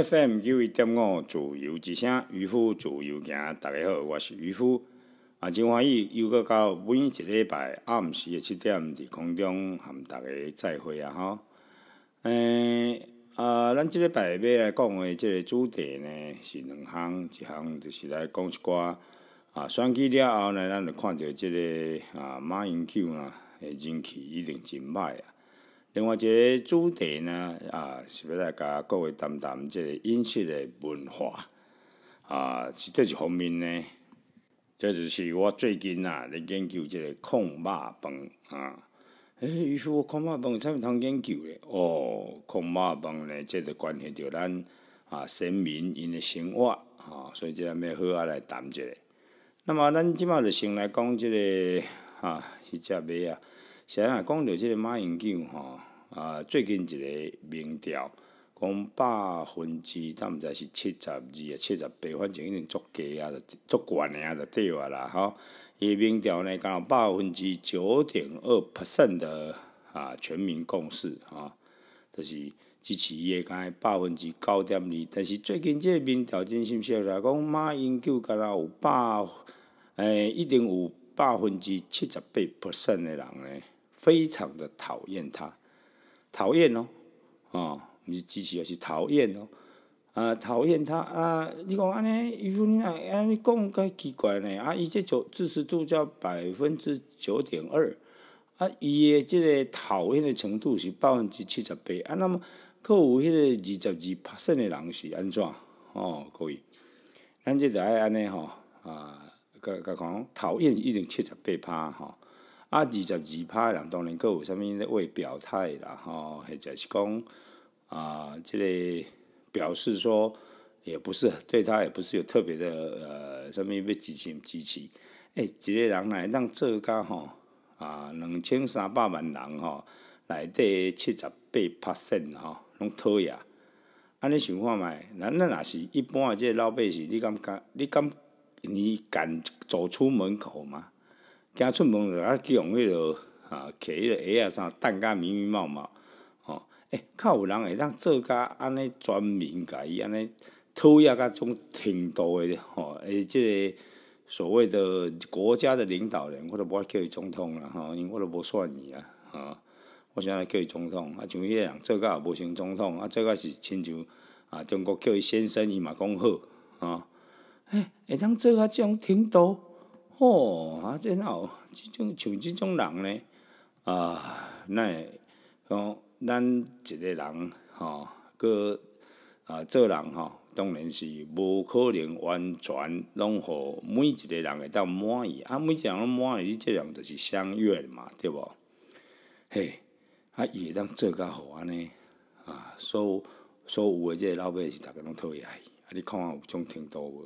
FM 九一点五自由之声，渔夫自由行，大家好，我是渔夫，啊，真欢喜又到到每一礼拜暗时七点，伫空中含大家再会啊吼。诶，啊，咱即礼拜要来讲诶，即个主题呢是两项，一项就是来讲一寡啊，选举了后呢，咱就看着即个啊，马英九啊，诶，人气已经真歹啊。另外，一个主题呢，啊是要来甲各位谈谈即个饮食的文化啊。是对一方面呢，这就是我最近啊咧研究这个孔马饭啊。于是我孔马饭啥物通研究咧？哦，孔马饭呢，这个关系着咱啊，先民因的生活啊，所以这下要好啊来谈一下。那么，咱即马就先来讲这个啊，是食糜啊，先啊，讲着这个马英九吼。啊，最近一个民调讲，百分之咱毋知是七十二、啊，七十八，反正已经足低啊，足悬啊，就对啊啦吼。伊民调呢讲，百分之九点二 percent 的啊，全民共识啊，就是支持伊诶，讲百分之九点二。但是最近即个民调真心笑来讲，马英九敢若有百，诶，一定有百分之七十八 percent 的人呢，非常的讨厌他。讨厌咯，哦，毋是支持，是讨厌咯。啊，讨厌他啊！你讲安尼，伊讲你安尼讲够奇怪呢。啊，伊这就支持度叫百分之九点二，啊，伊的即个讨厌的程度是百分之七十八。啊，那么，搁有迄个二十二趴剩的人是安怎？哦，可以，咱即爱安尼吼，啊，甲甲讲讨厌一定七十八趴吼。啊！二十二派人当然够有啥物咧话表态啦，吼，或者是讲啊，即个表示说也不是对他也不是有特别的呃，啥物要支持支持。哎，一个人来让这家吼啊，两千三百万人吼内底七十八趴省吼拢讨厌。安尼想看觅，咱咱若是一般个老百姓，你敢你敢你敢走出门口吗？惊出门就啊，去用迄落啊，揢迄个鞋啊，啥，蛋糕，棉棉帽帽，哦，哎，较有人会当做甲安尼，专门甲伊安尼，讨厌甲种程度的，吼，诶，即个所谓的国家的领导人，我都无叫伊总统啦，吼，因为我都无选伊啦，吼，我现在叫伊总统，啊，像迄个人做甲也无成总统，啊，做甲是亲像啊，中国叫伊先生，伊嘛讲好，啊，哎，会当做甲种程度。哦，啊，真好！即种像即种人呢，啊，咱，讲咱一个人吼，个，啊做人吼，当然是无可能完全拢互每一个人会当满意，啊每个人满意即样就是相悦嘛，对无？嘿，啊伊会当做较好安尼，啊所所有诶，即个老百是逐个拢讨厌伊，啊你看有种程度无？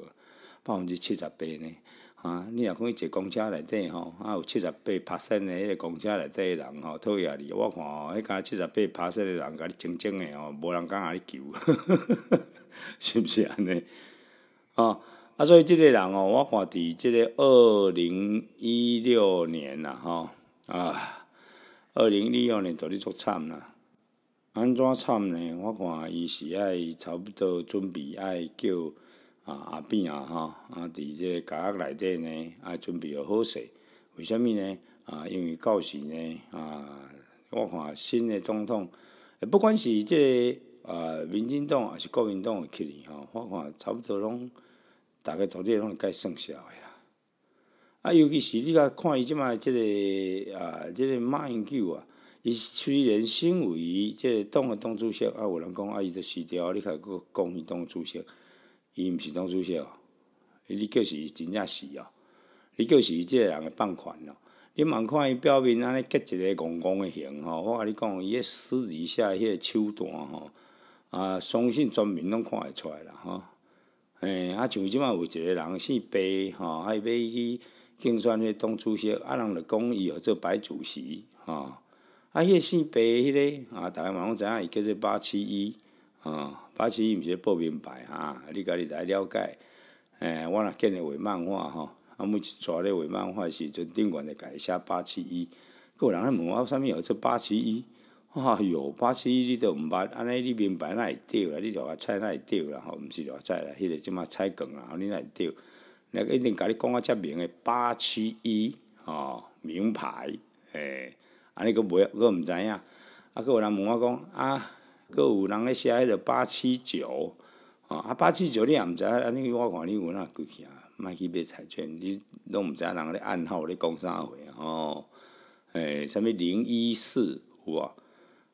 百分之七十八呢。啊！你若可以坐公车内底吼，啊有七十八拍山诶，迄个公车内底诶人吼，讨厌你！我看吼，迄间七十八拍山诶人，甲你整整诶吼，无人敢甲你救，是毋是安尼？啊！啊，所以即个人吼，我看伫即个二零一六年啦吼啊，二零一六年就咧足惨啦，安怎惨呢？我看伊是爱差不多准备爱叫。啊，阿扁啊，吼啊，伫即个家内底呢，啊，准备好势。为虾物呢？啊，因为到时呢，啊，我看新的总统，不管是即个啊，民进党还是国民党个去哩，吼，我看差不多拢大概头理拢会伊算数诶啦。啊，尤其是你甲看伊即卖即个啊，即个马英九啊，伊虽然身为即个党个党主席，啊，有人讲啊，伊就死掉，你看阁讲伊党主席。伊毋是当主席哦，伊你就是真正是哦，你就是即个人放款哦。你茫看伊表面安尼结一个怣怣的形吼，我甲你讲，伊个私底下迄个手段吼，啊，相信全民拢看会出来啦吼。哎，啊，像即满有一个人姓白吼，还买去竞选迄当主席，啊，人就讲伊做白主席吼，啊，迄个姓白迄个，啊，大家嘛拢知影，伊叫做八七一吼。八七一毋是咧报名牌哈，你家己来了解。诶，我若见伊画漫画吼，啊，每一坐咧画漫画时阵，顶管就改写八七一。过有人咧问我啥物号做八七一？啊哟，八七一你都毋捌，安尼你明白那会掉啊？你六合彩那会掉啦？吼，毋是六菜啦，迄个即马菜梗啦，你那会掉？那个一定甲你讲啊，遮明诶，八七一吼，名牌。诶，安尼佫袂，佫毋知影。啊，佫有人问我讲啊。阁有人咧写迄个八七九，吼啊八七九，你也毋知。安尼，我看你有哪技巧，莫去买彩券，你拢毋知人咧暗号咧讲啥话吼。诶，啥物零一四有无？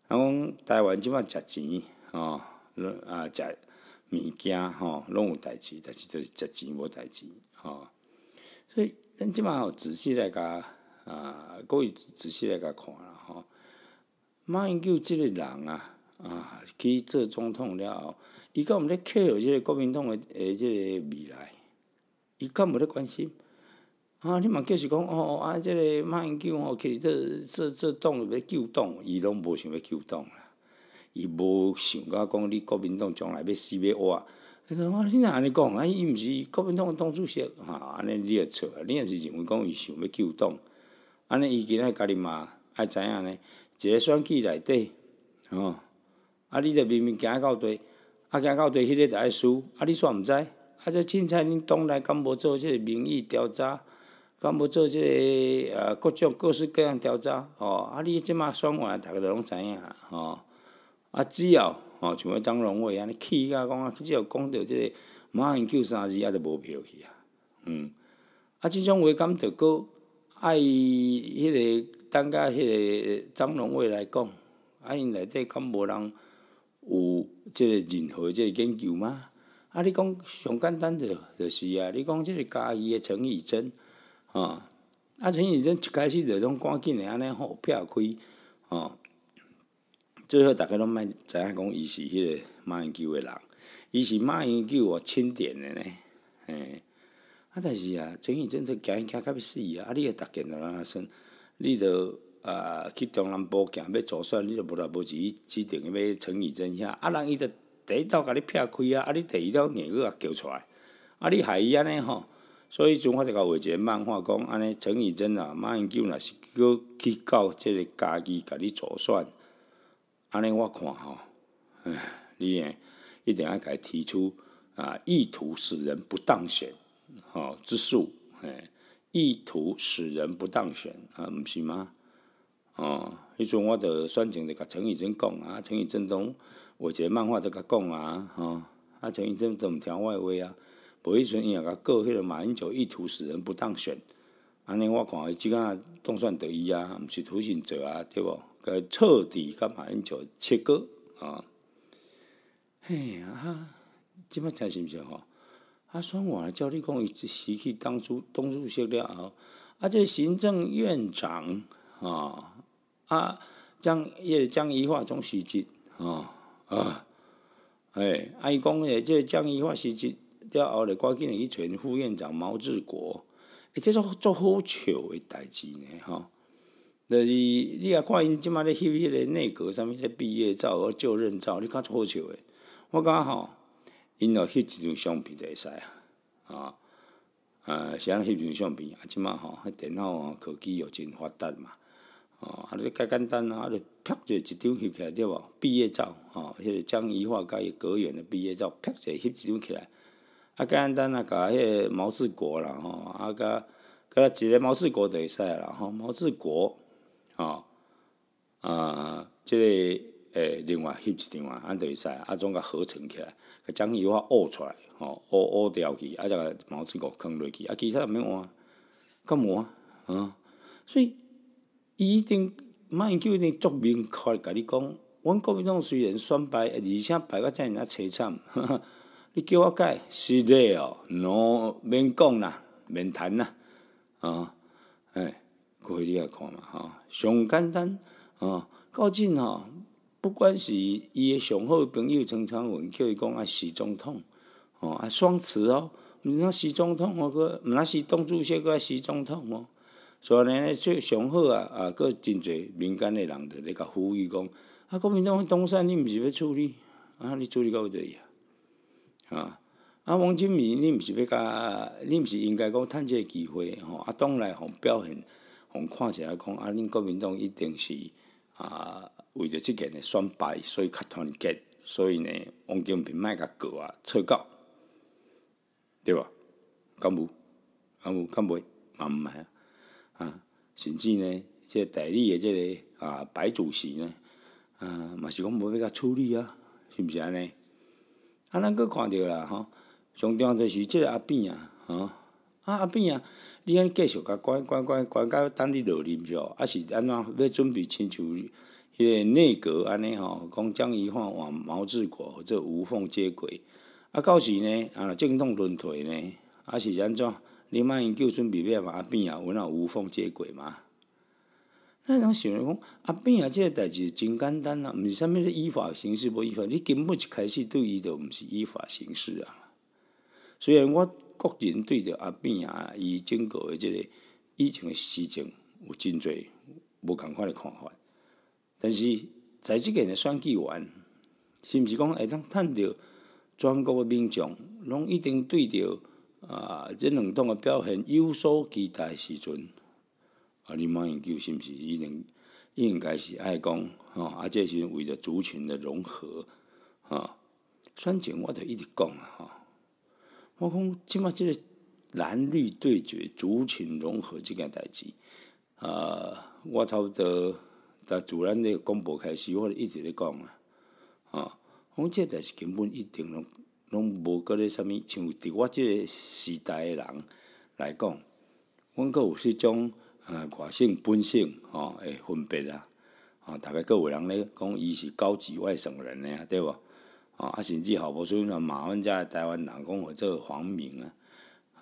人讲台湾即满食钱，吼，啊，食物件吼，拢有代志，但是就是食钱无代志吼。所以咱即满仔细来甲啊，可以仔细来甲看啦吼。莫因就即个人啊。啊！去做总统了后，伊够毋咧 care 即个国民党诶诶，即个未来，伊够毋咧关心。啊，你嘛叫是讲哦，啊即个马英九哦去做做做党要救党，伊拢无想要救党啦。伊无想甲讲你国民党将来要死要活。你说我你若安尼讲，啊伊毋是国民党个党主席，哈，安尼你也错啊。你也是认为讲伊想要救党，安尼伊今仔家己嘛爱知影呢？一个选举内底，吼。啊！你著明明行啊到地，啊行到地，迄个就爱输。啊！你煞毋知？啊！这凊彩恁党来，敢无做即个民意调查？敢无做即个呃各种各式各样调查？哦！啊！你即马选完，逐个都拢知影，吼！啊！只要吼，像迄张荣伟安尼气甲讲啊，只要讲到即个马英九三字，啊，著无票去啊。嗯，啊，即种话敢著讲，啊！伊迄个等甲迄个张龙伟来讲，啊！因内底敢无人？有即个任何即个研究吗？啊，你讲上简单着就是啊，你讲即个家己诶陈以真，吼，啊陈以真一开始着拢赶紧诶安尼吼票开，吼，最后大家拢迈知影讲伊是迄个马英九诶人，伊是马英九哦钦点诶呢，嘿，啊但是啊，陈以真着惊惊较要死啊，啊你个条件安尼算，你著。啊，去中南部行要作算，你就无啦？无志去指定个买陈以真遐啊？人伊着第一刀甲你劈开啊！啊，你第二刀硬去甲揪出来啊！你还伊安尼吼？所以阵我就甲画一个漫画讲安尼，陈以真啊，马英九若是个去到即个家己甲你作算。安尼我看吼，唉，你一定要伊提出啊，意图使人不当选，吼之术，哎，意图使人不当选啊，毋是吗？哦，迄阵我着选情着甲陈以贞讲啊，陈以贞拢画一个漫画着甲讲啊，吼啊，陈以贞听我诶话啊？无迄阵伊也甲告迄个马英九意图使人不当选，安尼我看伊即下总算得意啊，毋是图心者啊，对无？伊彻底甲马英九切割啊。嘿啊，即摆听是毋是吼？啊，算我照你讲，伊失去当初当初实了啊，而且行政院长啊。啊，将也将伊化妆实职吼啊，哎，爱讲诶，即将伊化实职了后咧，赶紧伊全副院长毛志国，而且做做好笑诶代志呢，吼，就是你啊看因即卖咧翕迄个内阁上物咧毕业照和就任照，你较好笑诶，我感觉吼，因就翕一张相片就会使啊，啊，呃，啥翕张相片啊，即卖吼，迄电脑啊，科技又真发达嘛。哦，啊，就介简单啊，啊，就拍者一张翕起来对无？毕业照，吼，迄个江一化甲伊隔远的毕业照拍者翕一张起来，啊，简单啊，甲迄个毛志国啦，吼，啊，甲，甲一个毛志国就会使啦，吼，毛志国，吼，啊，即个，诶，另外翕一张啊，啊就会使，啊，总甲合成起来，甲江鱼化凹出来，吼，凹凹掉去，啊，甲毛志国坑落去，啊，其他毋免换，够无啊？啊，所以。伊一定，卖因叫一定足明确，甲你讲，阮国民党虽然选败，而且败到遮尔子凄惨，你叫我改，是的哦，喏，免讲啦，免谈啦，哦，哎，去你来看嘛，吼，上简单，哦，高进哦，不管是伊诶上好朋友陈昌文叫伊讲啊，习总统，哦，啊，双子哦，唔是啊，习总统哦啊双词哦毋知啊习总统哦毋唔是啊，东主席佮习总统哦。所以，呢，最上好啊，啊，佫真侪民间诶人着咧甲呼吁讲，啊，国民党东山你毋是要处理，啊，你处理到倒位啊？啊，啊，王金平你毋是要甲，你毋是应该讲趁即个机会吼，啊，党来互表现，互看起来讲，啊，恁国民党一定是啊，为着即个诶选败，所以较团结，所以呢，王金平莫甲过啊，错交，对无？敢无？敢无？敢袂？嘛毋来啊？甚至呢，即个代理的即个啊，白主席呢，啊，嘛是讲无要甲处理啊，是毋是安尼？啊，咱搁看着啦吼，上重要是即个阿扁啊，吼，啊阿扁啊，你安继续甲管管管管甲等你落任哦，啊是安怎要准备亲像迄个内阁安尼吼，讲将伊焕往毛治国做无缝接轨，啊到时呢，啊政党轮替呢，啊是安怎？你嘛，因叫准秘密嘛，阿扁啊，文啊无缝接轨嘛。那侬想讲阿扁啊，即个代志真简单啊，毋是啥物事依法行事，无依法，你根本一开始对伊就毋是依法行事啊。虽然我个人对着阿扁啊，伊整的即个以前的事情有真多无共款的看法，但是在这个选举完，是毋是讲会当趁着全国的民众拢一定对着？啊，即两党诶表现有所期待时阵，啊，你妈研究是毋是？一定应该是爱讲，吼，啊，这是为着族群的融合，啊，先前我就一直讲啊，吼，我讲，即嘛即个蓝绿对决、族群融合即件代志，啊，我差不多在主咱的公布开始，我就一直咧讲啊，吼，我讲，这代志根本，一定拢。拢无个咧，啥物像伫我即个时代诶人来讲，阮阁有迄种呃外省本省吼诶分别啊，吼，逐个阁有人咧讲伊是高级外省人诶啊，对无？吼啊，甚至好无像马万佳台湾人讲我做黄明啊，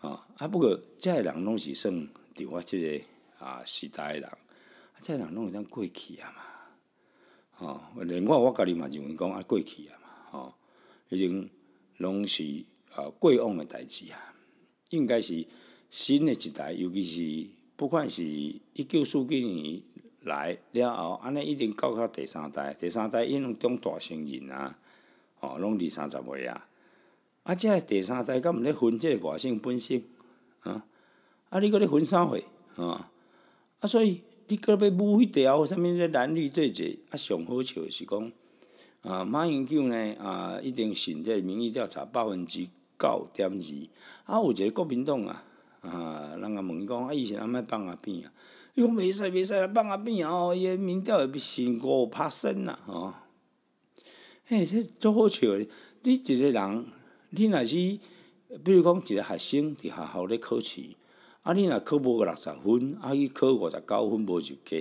吼，啊，不过遮个人拢是算伫我即个啊时代人，啊遮个人拢有通过去啊嘛，吼连我我家己嘛认为讲啊过去啊嘛，吼迄种。拢是啊，过往的代志啊，应该是新的一代，尤其是不管是一九四几年来了后，安尼一定到较第三代，第三代因拢中大成人啊，哦，拢二三十岁啊，啊，个第三代敢毋咧分即个外性本省，啊？啊，你讲咧分啥货啊？啊，所以你各别舞迄条，啥物咧男女对决，啊，上好笑是讲。啊，马英九呢？啊，一定现这民意调查百分之九点二。啊，有一个国民党啊，啊，人啊问讲，啊，以前阿卖放阿变啊，讲袂使袂使来放阿变哦，伊的民调会辛苦拍算啦，吼。嘿，这足好笑的！你一个人，你若是，比如讲一个学生伫学校咧考试，啊，你若考无个六十分，啊，伊考五十九分无及格，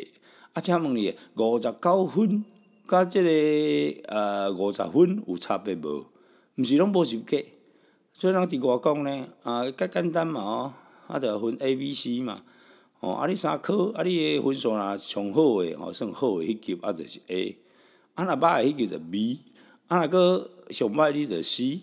啊，请问你五十九分？甲即个呃五十分有差别无？毋是拢无及格。所以人伫外讲咧，啊较简单嘛吼，啊着分 A、B、C 嘛。哦，啊你三科啊你诶分数若上好诶，吼算好诶迄级啊着是 A，啊若歹诶迄级就 B，啊若个上歹你着 C。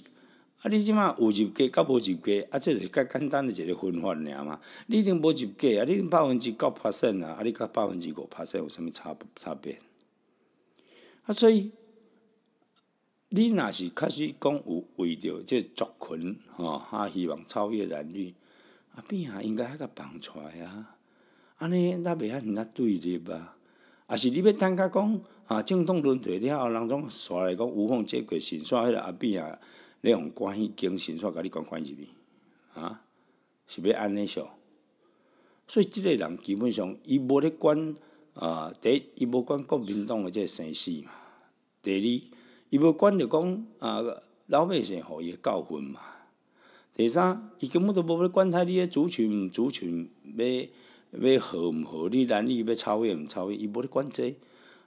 啊你即满有及格，甲无及格，啊这是较简单的一个分法尔嘛。你顶无及格啊，你百分之九爬升啊，啊你甲百分之五爬升有啥物差差别？啊，所以你若是确实讲有为着这族群，吼，啊，希望超越男女，啊，变啊应该还个放出来啊，安尼那袂啊，那对立啊，啊是你要等甲讲，啊，政党论题了后，人总煞来讲无缝接轨，神煞迄个阿变啊，你用关系经神煞甲你关关入面，啊，是要安尼想，所以即个人基本上伊无咧管。啊，第一，伊无管国民党即个生死嘛；第二，伊无管着讲啊老百姓互伊诶教训嘛；第三，伊根本都无咧管太你主族群族群要要合毋合理，人伊要超越毋超越，伊无咧管这。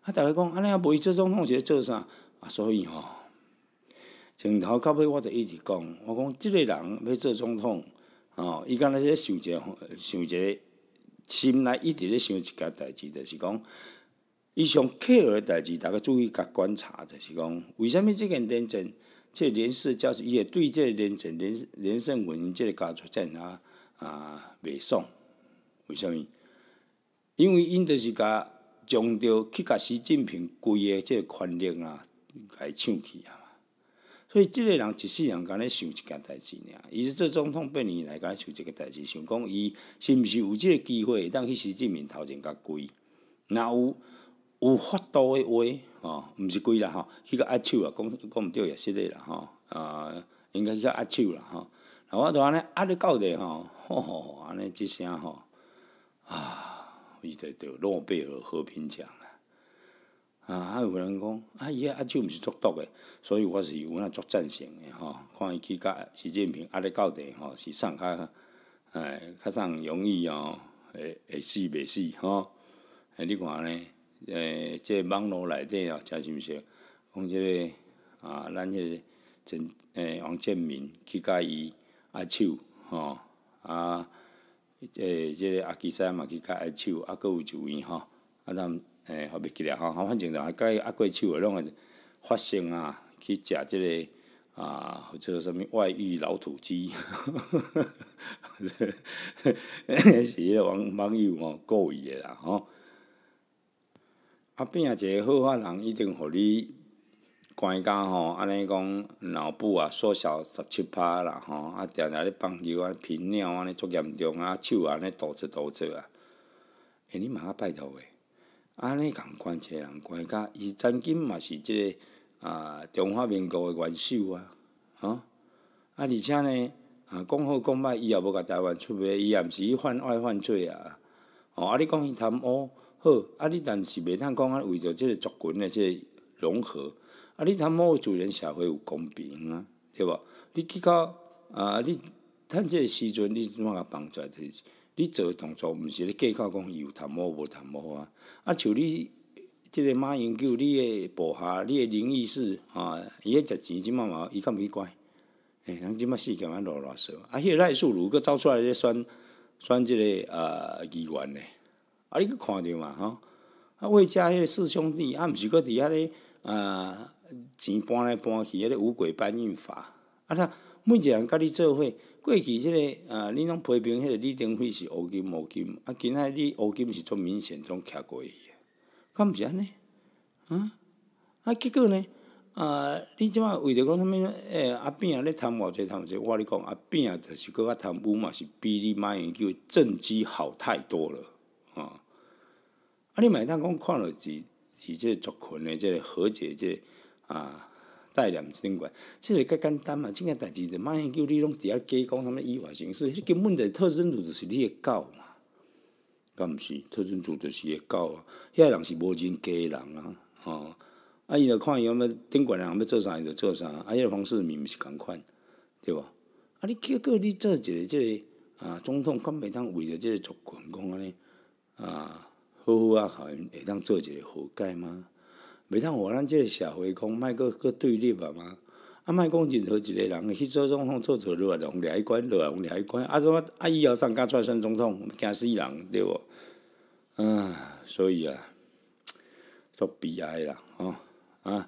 啊，逐个讲安尼啊，伊做总统，是做啥？啊，所以吼，从头到尾我就一直讲，我讲即个人要做总统，吼，伊敢若在想一个想一个。心内一直咧想一件代志，就是讲，伊上课诶代志，大家注意甲观察，就是讲，为什即个件廉政、个人事教育，伊会对即个廉政、人、人生文个家族战啊啊袂爽？为什物？因为因就是甲强调去甲习近平规个个权力啊，来抢去啊。所以，即个人一世人敢来想一件代志尔。伊是做总统八年来敢来想一个代志，想讲伊是毋是有即个机会当去习近平头前较贵。若有有法度的话，吼，毋是贵啦，吼，去个压手啊，讲讲毋对也实的啦，吼，啊，应该是叫压手啦，吼。那我都安尼压咧到底，吼，吼吼，吼，安尼一声，吼，啊，伊在得诺贝尔和平奖。啊！啊有人讲啊，伊啊阿秋毋是作毒诶，所以我是有呾作赞成诶吼。看伊去甲习近平啊咧到底吼，是上较哎较上容易哦，会会死袂死吼。哎，你看呢？哎，即网络底啊，哦，真毋是讲即个啊，咱迄个陈哎王建民去甲伊阿手吼啊，哎即阿基赛嘛去甲阿手啊，佫有一位吼啊咱。好袂记吼吼，反正就甲伊，阿过手个拢个发生啊，去食即个啊，或者啥物外遇老土鸡，是 网网友吼故意诶啦吼。啊变啊一个好发人，一定互你关家吼，安尼讲脑部啊缩小十七趴啦吼，啊定定咧放尿安平尿安尼足严重啊，手安尼抖折抖折啊，哎你较拜托诶。安尼讲关切，人关甲伊曾经嘛是即个啊，中华民国诶元首啊，吼啊，而且呢，啊，讲好讲歹，伊也无甲台湾出卖，伊也毋是犯外犯罪啊，吼，啊，你讲伊贪污，好，啊，你但是袂通讲啊，为着即个族群诶即个融合，啊，你贪污，自然社会有公平啊，对无？你去到啊，你即个时阵，你怎么放出来？你做动作，毋是咧计较讲有贪污无贪污啊？啊，像你即个马英九，你诶部下，你诶林异事啊，伊咧食钱即嘛嘛，伊较毋去管。哎，人即嘛是干嘛乱乱说？啊，迄个赖素如果走出来咧选选即个呃议员诶啊，你去看着嘛吼？啊，魏家迄个四兄弟，啊，毋是阁伫遐咧呃钱搬来搬去，迄个五鬼搬运法。啊，啥每一个人甲你做伙。过去即个，啊，你拢批评迄个李登辉是乌金乌金，啊，今仔你乌金是足明显，拢徛过伊，敢毋是安尼？啊，啊，结果呢？啊，你即摆为着讲啥物？诶，阿扁咧贪偌济贪偌济，我你讲，阿扁就是搁较贪污嘛，是比你马英九政绩好太多了，啊，啊，你买蛋讲看了是是这族群的这和解这啊。代理监管，这个较简单嘛，正件代志就莫研叫你拢伫遐加讲什物依法行事，迄根本是特征组就是你的狗嘛，敢毋是？特征组就是个狗，遐人是无钱家诶人啊，吼，啊，伊就看伊要乜，监管人要做啥伊就做啥，啊，迄黄世明毋是共款，对无？啊，你叫叫你做一个即个啊，总统敢袂当为着即个族群讲安尼啊，好好啊，让会当做一个活该吗？未通，我咱这个社会讲，莫个个对立啊嘛。啊，莫讲任何一个人，去做总统做错路啊，从哪一关落来，从哪一关。啊，怎啊？啊，以后上敢再选总统，惊死人，对无？啊，所以啊，做悲哀啦，吼啊。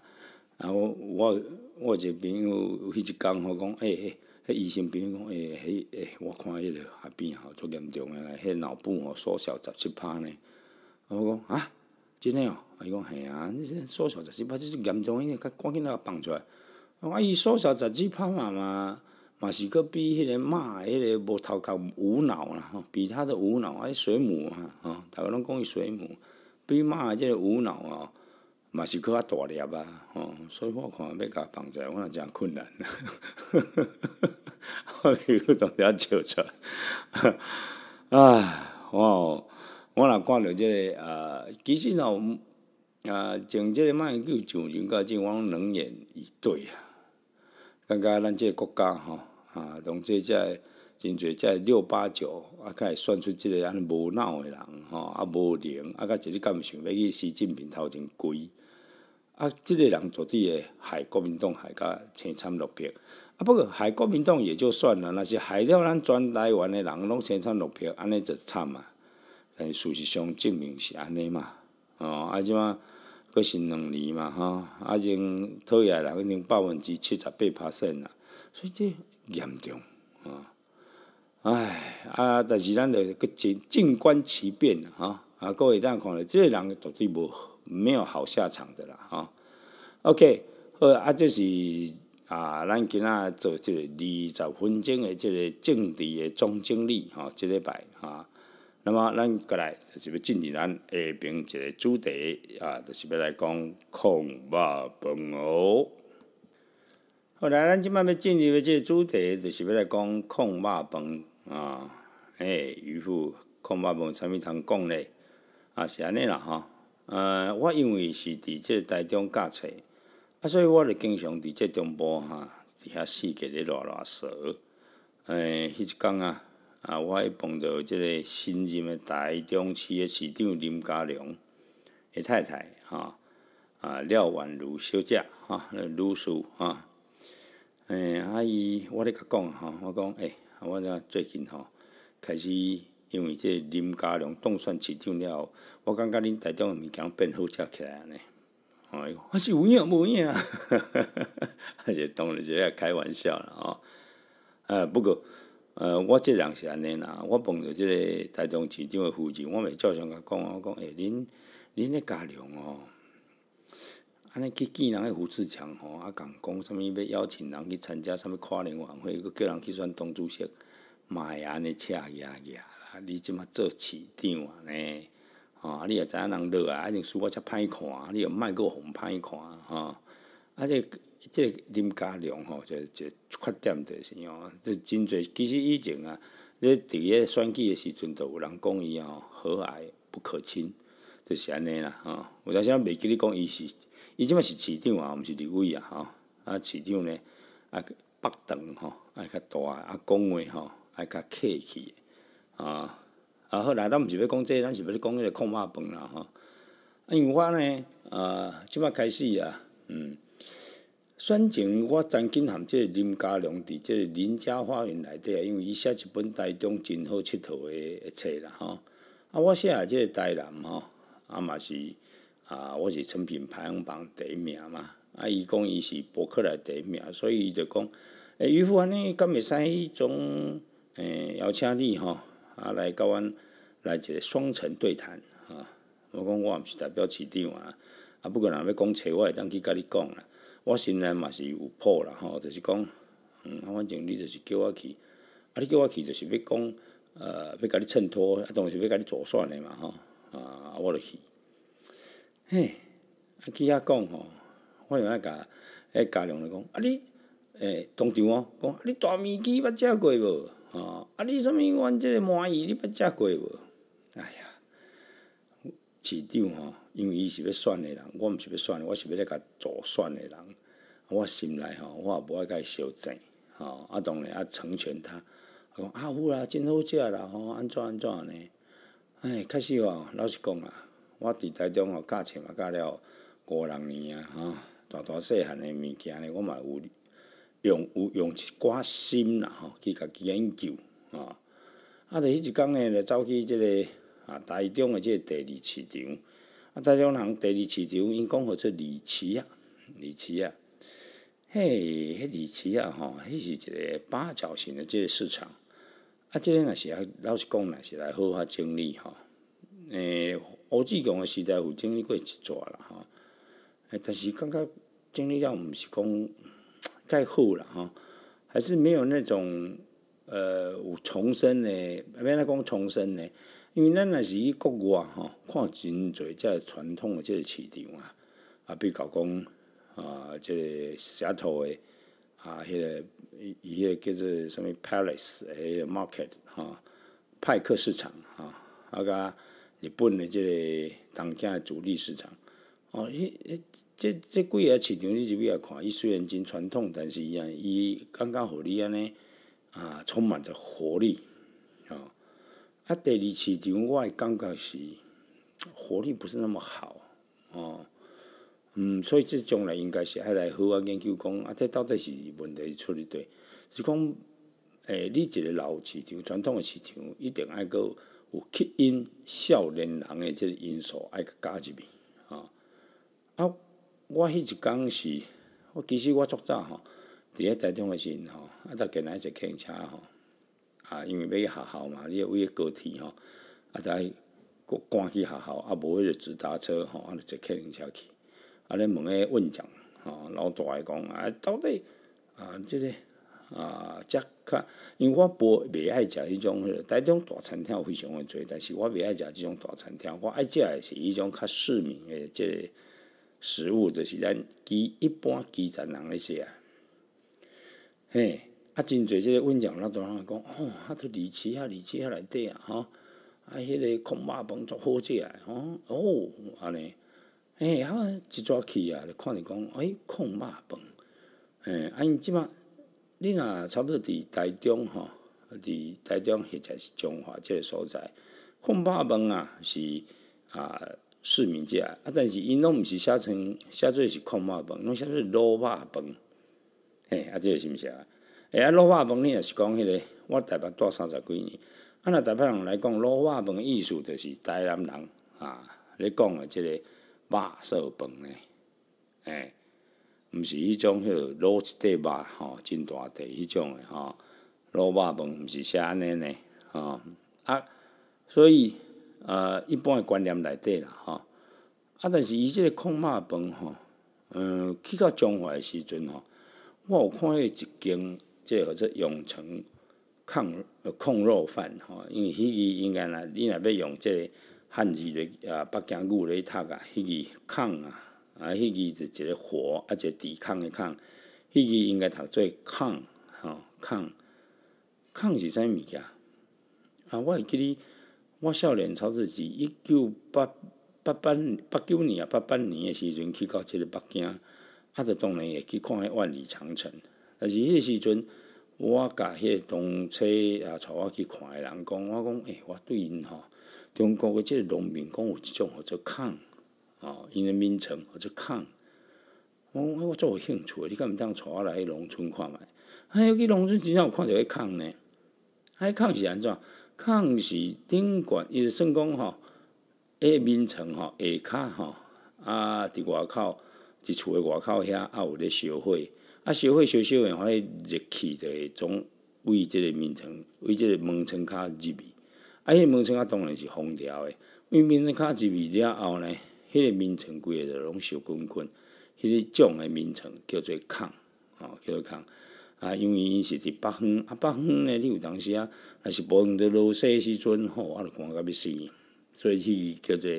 然后我我一个朋友，有一天我讲，哎诶，迄医生朋友讲，诶、诶、哎，我看迄个下边吼，做严重诶，迄脑部吼缩小十七趴呢。我讲啊。真诶哦，伊讲吓啊，你这缩小十几趴，这严重已经较赶紧来放出来。我啊，伊缩小十几拍嘛嘛嘛是搁比迄个骂迄个无头壳无脑啦吼，比他的无脑啊水母啊吼，逐个拢讲伊水母，比骂即个无脑啊嘛是搁较大粒啊吼，所以我看要甲放出来，我诚困难，呵呵呵哈哈哈，我笑出来。笑 啊，哇、哦。我若看到即个啊，其实呢，啊，从即个卖酒上即个情拢两眼以对啊。感觉咱即个国家吼，啊，从即只真侪只六八九，啊，会选出即个安尼无脑诶人吼，啊，无灵，啊，甲一日敢毋想要去习近平头前跪？啊，即个人绝对会害国民党害甲千惨落魄。啊，不过害国民党也就算了，若是害了咱全台湾诶人拢千惨落魄，安尼就惨啊！但事实上证明是安尼嘛，哦，啊，即嘛，阁是两年嘛，吼，啊，已经退下来已经百分之七十八 percent 所以这严重，啊，唉，啊，但是咱着阁静静观其变，吼，啊，各位当看了，即个人绝对无没有好下场的啦，吼 OK，好，啊，这是啊，咱今仔做即个二十分钟的即个政治的总经理，吼，即礼拜，吼。那么咱过来就是要进入咱下边一个主题啊，就是要来讲控马饭哦。好，来咱即摆要进入的即个主题，就是要来讲控马饭啊。哎，渔夫控马棚，啥物通讲咧，啊，是安尼啦，吼。呃，我因为是伫即台中教册，啊，所以我就经常伫即中部哈，伫遐四界咧乱乱踅。哎，迄日讲啊。啊！我会碰到即个新任的台中市的市长林家良的太太，吼，啊廖婉如小姐，哈女士，吼，哎啊伊，我咧甲讲，吼，我讲，哎我只最近吼开始，因为即林家良当选市长了，我感觉恁台中的物件变好食起来呢。哎，我是无影无影啊，哈哈哈！当然是咧开玩笑啦，哦啊不过。呃，我即人是安尼啦，我碰到即个台中市长的夫人，我咪照常甲讲啊，我讲，诶恁恁咧家长哦，安尼去见人，诶，胡志强吼，啊，共讲啥物，要邀请人去参加啥物跨年晚会，佮叫人去选党主席，嘛会安尼吃呀呀，你即马做市长呢，哦，你也知影人来，啊种事我才歹看，你也卖个红歹看，吼，啊这。即林家良吼，就就缺点就是吼，即真侪。其实以前啊，咧伫咧选举的时阵，著有人讲伊吼和蔼不可亲，就是安尼啦吼。有当时啊记咧讲，伊是伊即嘛是市长啊，毋是立委啊吼。啊，市长呢，啊，北长吼，啊较大，啊讲话吼，啊较客气。啊，啊后来咱毋是要讲这，咱是要讲讲个孔爸饭啦吼。啊，因为我呢，啊，即嘛开始啊，嗯。选前我单见含即林家良伫即林家花园内底啊，因为伊写一本台中真好佚佗诶册啦，吼啊！我写即个台南吼，啊嘛是啊，我是成品排行榜第一名嘛，啊！伊讲伊是博客来第一名，所以伊就讲，诶，渔夫安尼敢袂使迄种诶邀请你吼，啊来甲阮来一个双城对谈啊！我讲我毋是代表市长啊，啊，不过若要讲找我，会当去甲你讲啦。我现在嘛是有破啦吼，就是讲，嗯，啊，反正你就是叫我去，啊，你叫我去就是要讲，呃，要甲你衬托，啊，然是要甲你助选的嘛吼，啊，我就去。嘿，啊，去遐讲吼，我另爱个，哎，家长就讲，啊，你，哎，当场哦，讲，你大面鸡捌食过无？吼，啊，你什物阮即个鳗鱼你捌食过无？哎呀，市长吼。因为伊是要选诶人，我毋是要选，我是要来甲助选诶人。我心内吼，我也无爱甲伊相争吼，啊当然啊成全他。讲啊好啦，真好食啦吼，安怎安怎呢？哎，确实哦，老实讲啊，我伫台中吼教册嘛教了五六年啊，吼，大大细汉诶物件呢，我嘛有用，有用一寡心啦吼，去甲研究吼，啊，就迄一讲呢，就走去即个啊台中诶即个第二市场。啊，大众人第二市场因讲好似李奇啊，李奇啊，嘿，迄李奇啊，吼，迄是一个八角形的这个市场。啊，即个也是，啊，老实讲，也是来好好整理吼。诶，欧志强的时代有经历过一撮啦吼，诶，但是感觉经历了毋是讲太好了吼，还是没有那种呃有重生的，免得讲重生呢。因为咱若是去国外吼看真侪遮传统的即个市场啊，啊，比较讲啊，即个石头的啊，迄个伊个叫做什物 Paris 诶，market 哈，派克市场吼，啊甲日本的即个东京的主力市场哦，伊迄即即几个市场你入去来看，伊虽然真传统，但是伊啊伊刚刚互你安尼啊，充满着活力。啊，第二市场，我的感觉是活力不是那么好，哦，嗯，所以这将来应该是爱来好好研究讲，啊，这到底是问题出伫底？是讲，诶，你一个老市场，传统的市场，一定爱个有吸引少年人的这个因素爱加入面，啊，啊，我迄一讲是，我其实我昨早吼，伫咧台中的阵吼，啊，搭几来就客车吼。啊，因为要去学校嘛，伊要为个高铁吼，啊在过赶去学校，啊无就直达车吼，啊坐客运车去。啊，恁问个问长，吼老大诶讲啊，到底啊，即个啊，食较，因为我无袂爱食迄种，台种大餐厅非常诶侪，但是我袂爱食即种大餐厅，我爱食诶是迄种较市民诶即个食物，就是咱基一般基层人咧食，嘿。啊！真侪即个问人，那多讲哦，啊，都二起啊，里起啊，内底啊，吼！啊，迄个空麻饭足好起来，吼！哦，安尼，哎，啊，一逝去啊，你看着讲，哎，空麻饭，哎，安尼即嘛，你若差不多伫台中吼，伫台中或者是中华即个所在，空麻饭啊是啊市民食，啊，但是因拢毋是写成写做是空麻饭，拢写做卤肉饭，哎，啊，这个是毋是啊？诶，卤肉饭你也是讲迄个，我台北住三十几年，啊，若台北人来讲，卤肉饭意思就是台南人啊，咧讲个即个肉烧饭呢，哎，毋是迄种迄卤一块肉吼，真大块迄种个吼，卤肉饭毋是写安尼呢，啊啊，所以呃，一般嘅观念内底啦，哈，啊，但是伊即个空肉饭吼，嗯，去到江淮诶时阵吼。我有看迄一间即或者永成抗呃抗肉饭吼，因为迄个应该啦，你若要用即汉字的啊，北京语雷读啊，迄个抗啊，啊，迄个就一个火，一个抵抗的抗，迄个应该读做抗吼抗。抗是啥物物啊？啊，我会记哩，我少年时候是一九八八八八九年啊，八八年的时阵去到即个北京，啊，就当然会去看迄万里长城。但是迄个时阵，我甲迄个同车也带我去看诶人，讲我讲，诶，我对因吼，中国诶即个农民讲有一种叫做炕，哦，因诶面床，叫做炕。我我做有兴趣，你敢毋当带我来农村看觅？哎，去农村真正有看着个炕呢？迄炕是安怎？炕是顶悬伊是算讲吼，诶，面层吼，下骹吼，啊，伫外口，伫厝诶外口遐也有咧烧火。啊！烧火小烧，伊块热气的，从为即个面层、为即个门层卡入去。啊，迄、个门层卡当然是封调的。为门层卡入去了后呢，迄个面层规个就拢小滚滚。迄个种的面层叫做炕，哦，叫做炕。啊，因为伊是伫北方，啊，北方呢，你有当时啊，若是无用落雪细时阵吼，阿就寒甲要死，所以伊叫做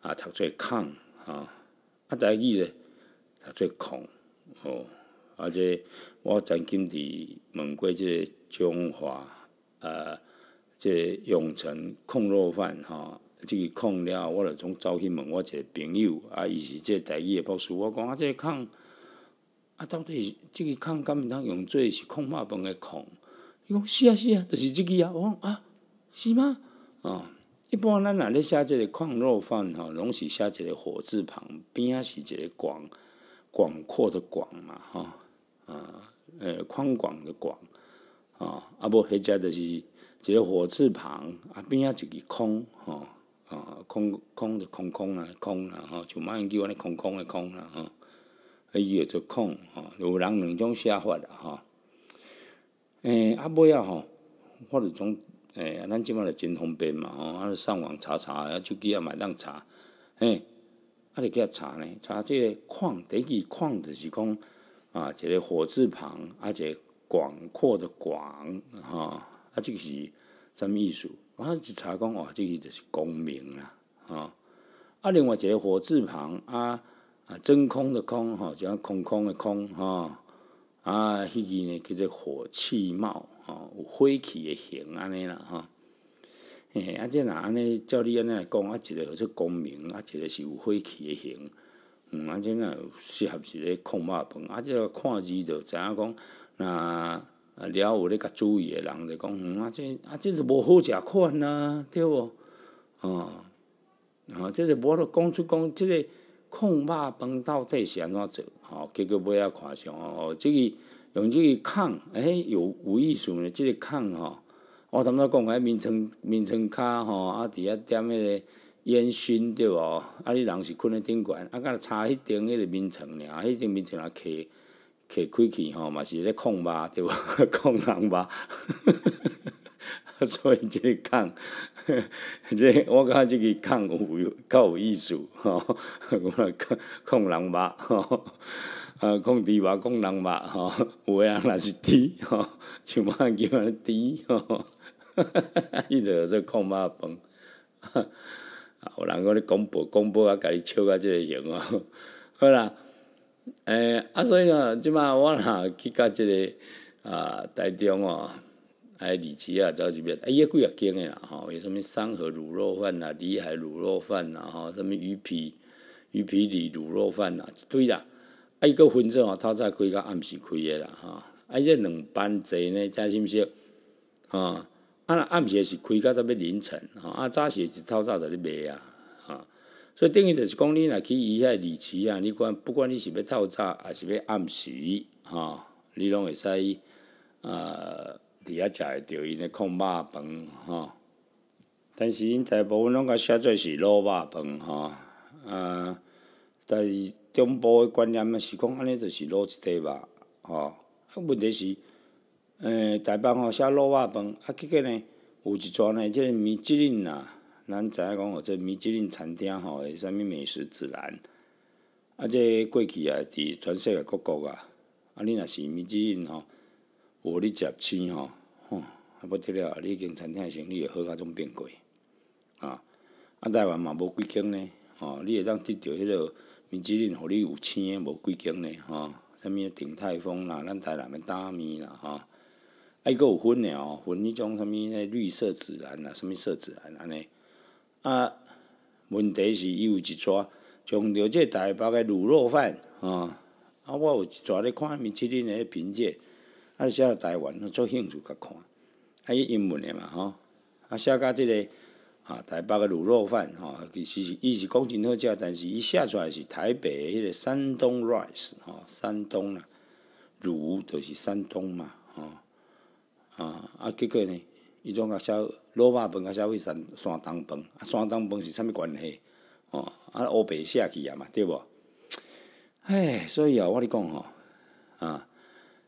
啊，读做炕，吼，啊，再一咧读做炕，哦。啊，这我曾经伫问过即个中华，呃，即个永城矿肉饭吼，即个矿了，我来总走去问我一个朋友，啊，伊是即个台语嘅博士，我讲啊，即个矿，啊，到底即个矿敢毋通用作是矿肉饭的矿？伊讲是啊，是啊，就是即个啊。我讲啊，是吗？哦，一般咱若咧写即个矿肉饭吼，拢是写一个火字旁，边是一个广，广阔的广嘛，吼。啊，诶，宽广的广，啊，啊不，客家的是，一个火字旁，啊，边啊一个空，吼，啊，空空就空空啊，空啦，吼，就慢用叫安尼空空的空啦，吼，啊伊个做空，吼，有人两种写法啦，吼，诶，啊尾啊吼，我者从诶，咱即马就真方便嘛，吼，阿上网查查，啊手机阿买当查，嘿，啊就叫查呢，查即个矿，第一矿就是讲。啊，一个火字旁，啊，一个广阔的广，哈，啊，这个是什么意思？啊，一查讲哦，这个就是功名啦，哈。啊，另外一个火字旁，啊啊，真空的空，哈，就讲空空的空，哈。啊，迄个呢叫做火气貌，吼，有火气的形，安尼啦，哈。哎，啊，这若安尼？照你安尼来讲，啊，一个叫做功名，啊，一个是有火气的形。嗯，啊，即个有适合是咧控肉饭，啊，即个看字就知影讲，那了有咧较注意诶人就讲，嗯，啊，即啊，即是无好食款呐，对无？哦，啊，即是无咧讲出讲即个控肉饭到底是安怎做，吼，结果尾遐看上哦。即个用即个炕，哎，有有意思呢，即个炕吼，我头常讲个面床面床骹吼，啊，伫遐点个。烟熏对无，啊！你人是困咧顶悬，啊，干差迄张迄个眠床尔，啊，迄张眠床啊，揢揢开去吼，嘛是咧控肉对无？控人麻，所以即个空，即我感觉即个空有够有意思吼，我、控控人肉吼，啊，控猪麻、控人麻吼，有诶人若是猪吼，像嘛叫人猪吼，哈哈，伊就做控肉饭。有人讲咧讲播，讲播啊，家己笑甲即个型啊，好啦，诶、欸，啊，所以呢，即马我啦去甲即、个啊，台中哦，哎，李奇啊，走几遍，哎、伊迄几啊，惊诶啦，吼、哦，有什物三河卤肉饭呐、啊，里海卤肉饭呐、啊，吼、哦，物鱼皮鱼皮里卤肉饭呐、啊，一堆啦，啊，伊个分正哦，透早开甲暗时开诶啦，吼、哦，啊，伊这两班坐呢，加心些，吼、哦。啊，暗时是开到啥要凌晨，吼，啊早时是透早在咧卖啊，啊，所以等于就是讲，你若去伊遐二市啊，你管不管你是要透早，还是要暗时，吼，你拢会使，呃，伫遐食会钓伊的空肉饭，吼，但是因大部分拢甲写做是卤肉饭，吼啊，但是中部的观念嘛是讲安尼，就是卤一块肉，吼、啊问题是。诶，台北吼写卤肉饭，啊，结个呢有一逝呢，即个米其林啊，咱知影讲哦，即米其林餐厅吼，啥物美食指南，啊，即过去啊，伫全世界各国啊，啊，你若是米其林吼，有你食亲吼，吼，啊，要得了，你迄间餐厅生意会好甲种变贵，啊，啊，台湾嘛无几间呢，吼，你会当得到迄个米其林，互你有星诶，无几间呢，吼，啥物鼎泰丰啦，咱台南诶担面啦，吼。伊个有分诶哦，分迄种啥物呢？绿色紫兰啊，啥物色紫兰安尼。啊，问题是伊有一撮，从着这台北诶卤肉饭，吼，啊，我有一撮咧看遐面，七迄个评价，啊，写台湾，做兴趣甲看，伊英文诶嘛吼，啊，写到即个，啊，台北个卤肉饭，吼，其实伊是讲真好食，但是伊写出来是台北迄个山东 rice，吼，山东啊，卤就是山东嘛，吼。啊，啊，结果呢？伊种啊，写鲁肉饭，甲写为山山东饭，啊，山东饭是啥物关系？哦，啊，乌白写去啊嘛，对无？哎，所以啊，我咧讲吼，啊，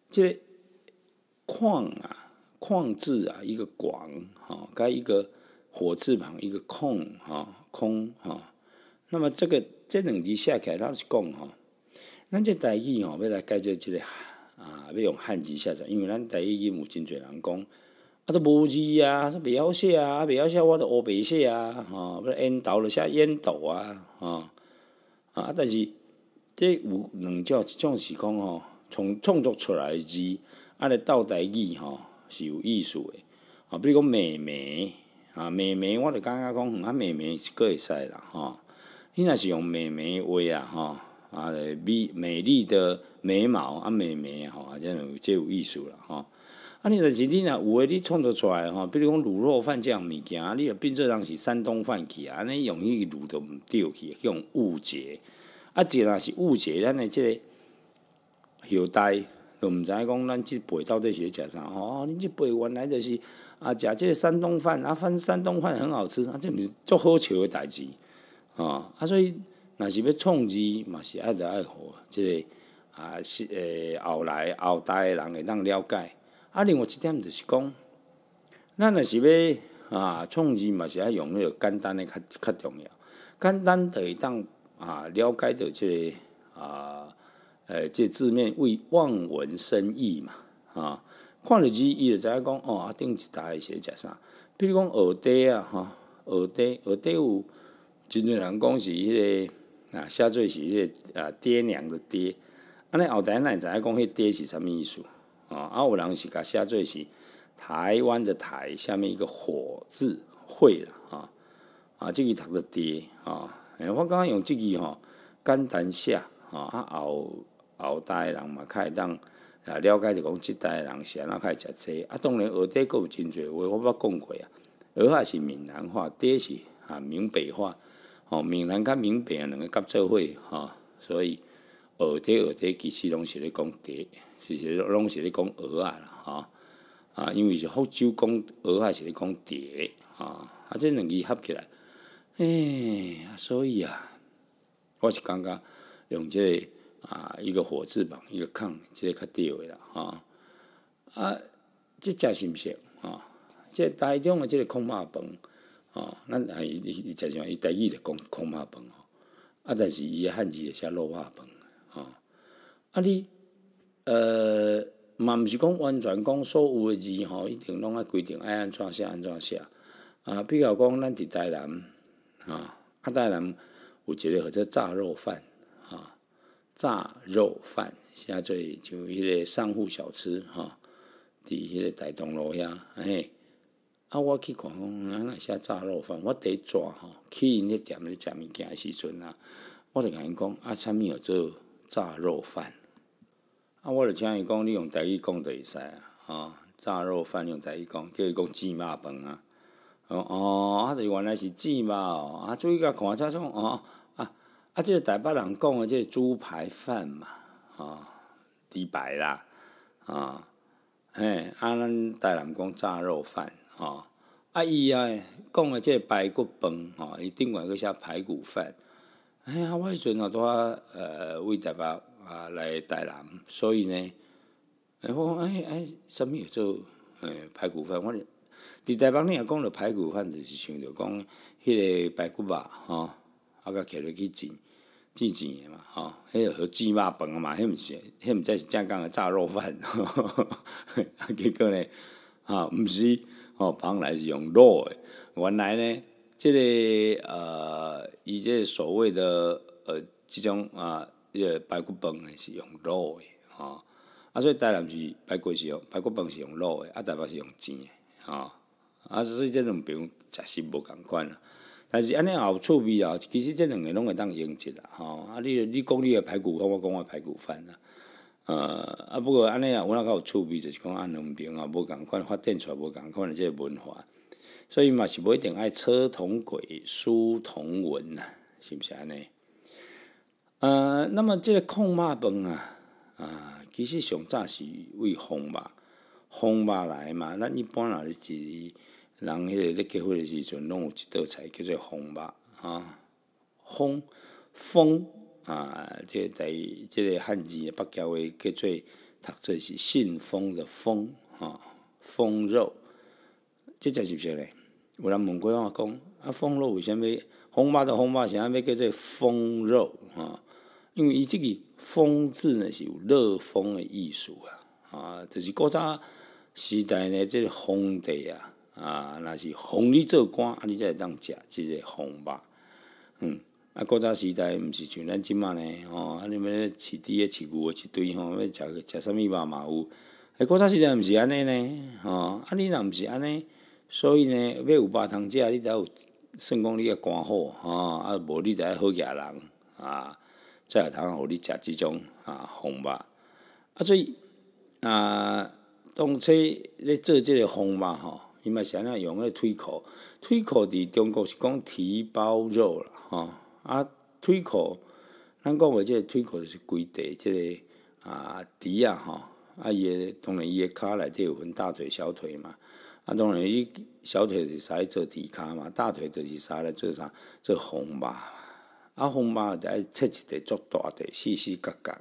即、个矿啊，矿字啊，一个广吼，甲一个火字旁，一个空吼，空吼，那么这个这两字写起，来，老是讲吼，咱这代志吼，要来解决这个。啊，要用汉字写出来，因为咱台语有真侪人讲，啊都无字啊，袂晓写啊，袂晓写我就乌白写啊，吼，要烟斗就写烟斗啊，吼，啊但是这有两种，一种是讲吼，创创作出来的字，啊，来斗台语吼是有意思的，啊，比如讲妹妹，啊妹妹，我著感觉讲，啊妹妹是过会使啦，吼，你若是用妹妹话啊，吼。啊，美美丽的眉毛啊，美眉吼，啊，这有这有意思了吼。啊，你若是你若有的你创作出来吼，比如讲卤肉饭这样物件，你著变做人是山东饭去啊，安尼容易卤得毋对去，叫误解。啊，这若是误解，咱的即个后代都毋知讲咱即辈到底是咧食啥，哦，恁即辈原来就是啊，食即个山东饭，啊，反正山东饭很好吃，啊，这毋是足好笑的代志，吼。啊所以。若是要创字嘛，是爱着爱好，即个啊是诶后来后代诶人会当了解。啊，另外一点就是讲，咱若是要啊创字嘛，是爱用迄个简单诶较较重要。简单就会当啊了解到即个啊诶，即字面为望文生义嘛啊。看了字伊就知影讲哦，代诶字台食啥？比如讲耳朵啊，吼，耳朵耳朵有真侪人讲是迄个。啊，下作是迄、个啊爹娘的爹，啊，你后代会知影讲迄爹是啥物意思？啊，啊有人是甲下作是台湾的台下面一个火字会啦，啊，啊，即个读的爹啊，哎，我刚刚用即个简单写吼啊，后后代人嘛，较会当啊了解者讲，即代人是安怎会食菜，啊，当然学代佫有真侪话，我捌讲过啊，儿话是闽南话，爹是啊闽北话。哦，闽南甲闽北两个甲做伙吼，所以学茶学茶，其实拢是咧讲蝶，其实拢是咧讲学啊啦吼。啊，因为是福州讲学啊，是咧讲蝶吼，啊，即两支合起来，哎，所以啊，我是感觉用即、个啊一个火字旁一个亢，即个较对的啦吼。啊，即是毋是吼，即、个台中的即个空马棚。哦，咱啊，伊伊伊，正常，伊台语就讲康马饭吼，啊，但是伊个汉字写肉马饭吼，啊，你呃，嘛毋是讲完全讲所有诶字吼，一定拢爱规定爱安怎写安怎写，啊，比如讲咱伫台南，啊，啊台南有一个叫做炸肉饭，吼炸肉饭写做像迄个商户小吃，吼，伫迄个大东路遐，嘿。啊！我去看讲，啊，那是炸肉饭。我第一逝吼，去因迄店咧食物件时阵啊，我就甲因讲：啊，啥物叫做炸肉饭？啊，我就请伊讲，你用台语讲就会使啊。吼，炸肉饭用台语讲，叫伊讲芝麻饭啊。哦哦，啊，原来是芝麻哦。啊，注意甲看下，种哦啊啊，即个台北人讲的即个猪排饭嘛。哦，猪排啦。啊，嘿，啊，咱台南讲炸肉饭。哦，啊，伊啊，讲诶，即排骨饭，吼，伊顶管个写排骨饭。哎呀，我迄阵啊，都呃，为台北啊来台南，所以呢，我哎哎，什么叫做诶排骨饭？我伫台北，你若讲到排骨饭，就是想着讲迄个排骨肉，吼，啊，甲摕落去煎，煎煎嘛，吼，迄个好煎肉饭嘛，迄毋是，迄毋知是正港诶炸肉饭。啊，结果呢，啊，毋是。哦，蓬莱是用卤的。原来呢，即个呃，以这所谓的呃，这种啊，个排骨饭是用卤的，吼。啊，所以台南是排骨是用排骨饭是用卤的，啊，台北是用煎的，吼。啊，所以这两爿，确实无共款啊。但是安尼也有趣味啊。其实这两个拢会当用一啦，吼。啊，你你讲你的排骨饭，我讲我排骨饭啊。呃，啊不过安尼啊，我那较有趣味，就是讲按两平啊，无共款发展出来，无共款的个文化，所以嘛是无一定爱车同轨书同文呐，是毋是安尼？呃，那么即个空马饭啊，啊，其实上早是为烘肉，烘肉来嘛，咱一般啦是人迄个咧结婚的时阵，拢有一道菜叫做烘肉啊，烘，风。啊，即在即个汉字，北交话叫做读做是信封的封，啊，封肉，即才是些咧。有人问过我讲，啊，封肉为虾米？封肉的封肉，安尼叫做封肉？啊？因为伊这个封字呢是有热封的意思啊，啊，就是古早时代呢，即皇帝啊，啊，若是封你做官，你才当食即个封肉，嗯。啊，古早时代毋是像咱即满呢？吼，啊，恁欲饲猪、啊，饲牛、饲猪吼，要食食啥物肉嘛有。啊，古早时代毋是安尼呢？吼，啊，恁若毋是安尼，所以呢，要有肉通食，你才有算讲你个寒好，吼，啊，无你才好食人啊，才通互你食即种啊，红肉。啊，所以啊，当初咧做即个红肉吼，伊嘛是安尼用个推口，推口伫中国是讲提包肉啦，吼。啊，腿裤咱讲的个腿裤是规地，即个啊，猪啊，吼，啊，伊诶当然伊诶骹内底有分大腿、小腿嘛。啊，当然伊小腿是使做底骹嘛，大腿就是使来做啥，做红巴。啊，红巴就爱切一块足大块，细细角角。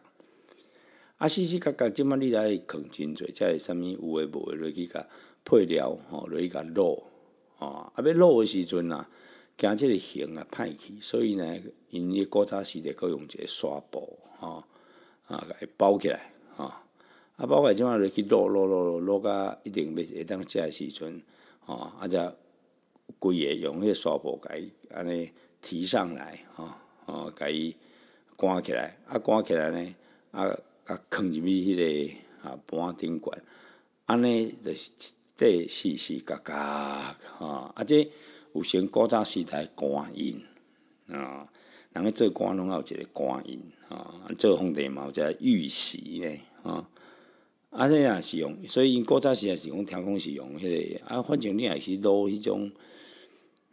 啊，细细角角，即满你来放真侪，即个啥物有诶无诶，落去甲配料吼，落去甲卤。吼，啊，要卤诶时阵啊。行即个行啊，歹去，所以呢，因迄古早时代佫用一个纱布，吼，啊来包起来，吼，啊包起来即去落落落落落，甲一定要下当食诶时阵，吼，啊则规个用迄纱布伊安尼提上来，吼，吼甲伊赶起来，啊赶起来呢，啊啊藏入去迄个啊盘顶悬安尼就是得细细格格，吼，啊这。有像古早时代观音啊，人咧做官拢有一个观音啊，做皇帝嘛，有一个玉玺咧啊。啊，这也是用，所以因古早时也是讲天空是用迄个啊，反正你也是卤迄种，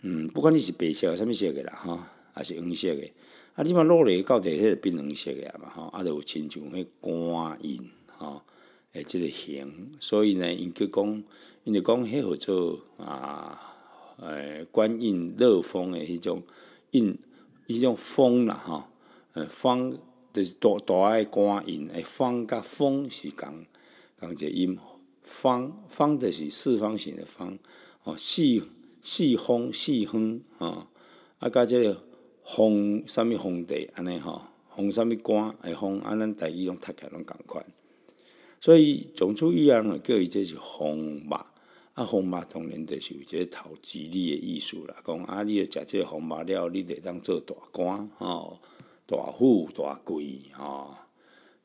嗯，不管你是白色个、啥物色的啦，吼，也是黄色的，啊，你嘛落去到底迄个变黄色的嘛，吼，啊，就有亲像迄观音吼，诶，即个形，所以呢，因佮讲，因就讲迄号做啊。诶、观音乐风诶，迄种印迄种风啦，吼、哦，诶、风就是大大爱观应诶，风甲风是共共一个音，方方就是四方形的方，吼四四方四方吼、啊，甲即个风什物风地安尼吼，风什物官诶，风安咱大意拢读起来拢共款，所以总出一样呢，叫伊这是风吧。啊，红麻当然就是有即个投资你的意思啦。讲啊，你要食即个红麻了，你就当做大官吼，大富大贵吼。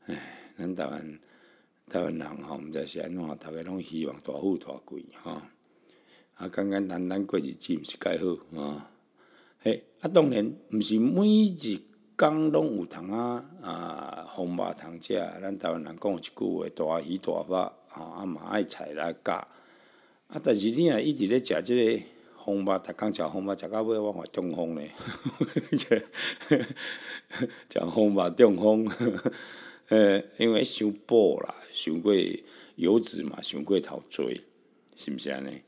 哎，咱台湾台湾人吼，毋知是安怎，逐家拢希望大富大贵吼。啊，简简单单过日子毋是介好吼。嘿，啊，当然毋是每一工拢有通啊。啊，红麻通食，咱台湾人讲一句话：大鱼大肉吼，啊嘛爱菜来夹。啊！但是你若一直咧食即个方肉，逐工食方肉，食到尾我横中风咧，食食 方麻中风，呃，因为伤补啦，伤过油脂嘛，伤过头追，是毋是安尼？